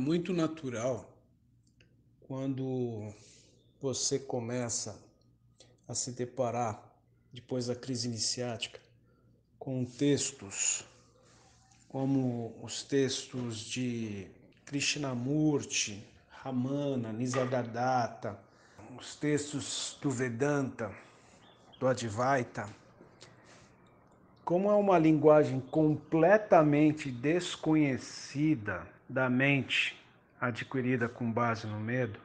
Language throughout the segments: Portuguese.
muito natural quando você começa a se deparar depois da crise iniciática com textos como os textos de Krishnamurti, Ramana, Nisargadatta, os textos do Vedanta, do Advaita, como é uma linguagem completamente desconhecida da mente adquirida com base no medo,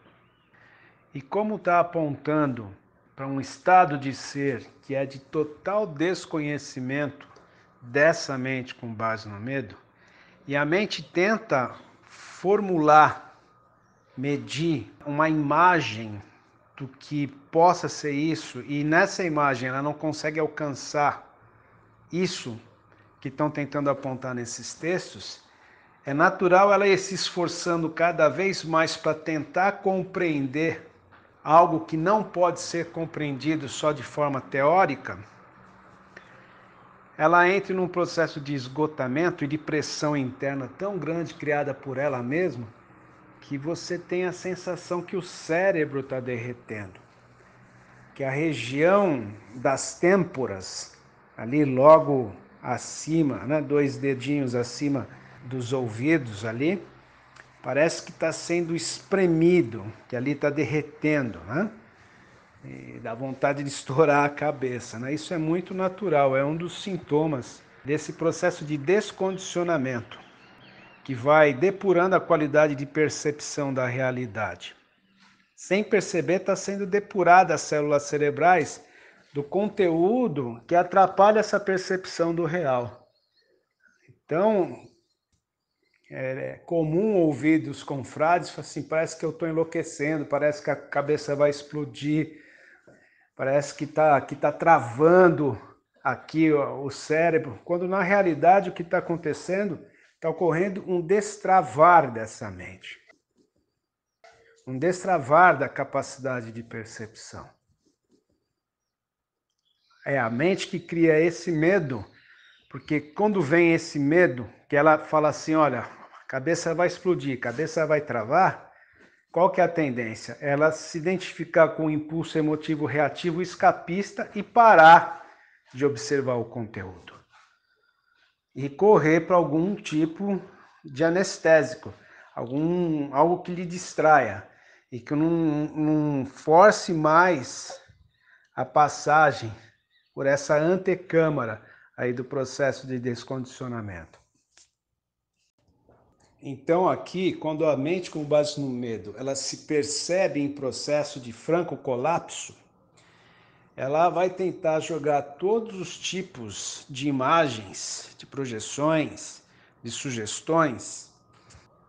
e como está apontando para um estado de ser que é de total desconhecimento dessa mente com base no medo, e a mente tenta formular, medir uma imagem do que possa ser isso, e nessa imagem ela não consegue alcançar isso que estão tentando apontar nesses textos, é natural ela ir se esforçando cada vez mais para tentar compreender algo que não pode ser compreendido só de forma teórica. Ela entra num processo de esgotamento e de pressão interna tão grande criada por ela mesma que você tem a sensação que o cérebro está derretendo, que a região das têmporas ali logo acima, né? dois dedinhos acima dos ouvidos ali, parece que está sendo espremido, que ali está derretendo, né? E dá vontade de estourar a cabeça, né? Isso é muito natural, é um dos sintomas desse processo de descondicionamento que vai depurando a qualidade de percepção da realidade. Sem perceber, está sendo depurada as células cerebrais do conteúdo que atrapalha essa percepção do real. Então, é, é comum ouvir dos confrades assim: parece que eu estou enlouquecendo, parece que a cabeça vai explodir, parece que está que tá travando aqui ó, o cérebro, quando na realidade o que está acontecendo está ocorrendo um destravar dessa mente, um destravar da capacidade de percepção. É a mente que cria esse medo, porque quando vem esse medo, que ela fala assim, olha, cabeça vai explodir, cabeça vai travar, qual que é a tendência? Ela se identificar com o impulso emotivo reativo escapista e parar de observar o conteúdo. E correr para algum tipo de anestésico, algum, algo que lhe distraia e que não, não force mais a passagem por essa antecâmara aí do processo de descondicionamento. Então aqui, quando a mente com base no medo, ela se percebe em processo de franco colapso, ela vai tentar jogar todos os tipos de imagens, de projeções, de sugestões,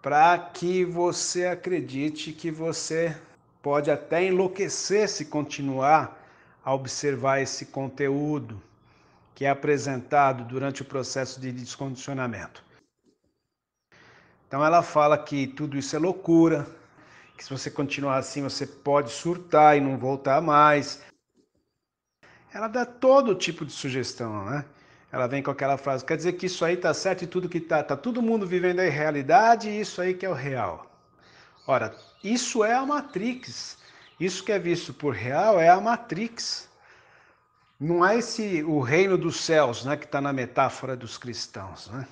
para que você acredite que você pode até enlouquecer se continuar a observar esse conteúdo que é apresentado durante o processo de descondicionamento. Então ela fala que tudo isso é loucura, que se você continuar assim você pode surtar e não voltar mais. Ela dá todo tipo de sugestão, né? Ela vem com aquela frase, quer dizer que isso aí tá certo e tudo que tá, tá todo mundo vivendo a realidade e isso aí que é o real. Ora, isso é a Matrix. Isso que é visto por real é a Matrix. Não é esse o reino dos céus, né, que está na metáfora dos cristãos, né?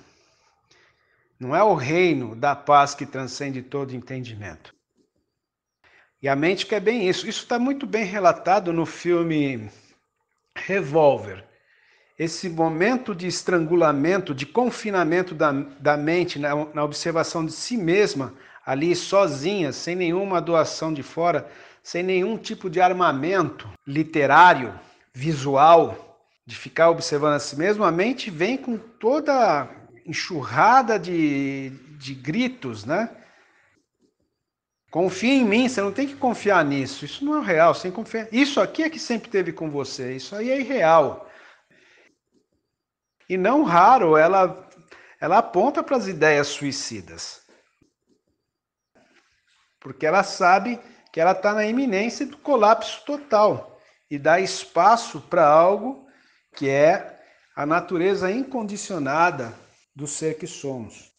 Não é o reino da paz que transcende todo entendimento. E a mente quer bem isso. Isso está muito bem relatado no filme Revolver. Esse momento de estrangulamento, de confinamento da, da mente na, na observação de si mesma, ali sozinha, sem nenhuma doação de fora, sem nenhum tipo de armamento literário, visual, de ficar observando a si mesmo, a mente vem com toda enxurrada de, de gritos, né? Confia em mim, você não tem que confiar nisso. Isso não é real, sem confiar. Isso aqui é que sempre teve com você, isso aí é irreal. E não raro ela ela aponta para as ideias suicidas. Porque ela sabe que ela está na iminência do colapso total e dá espaço para algo que é a natureza incondicionada do ser que somos.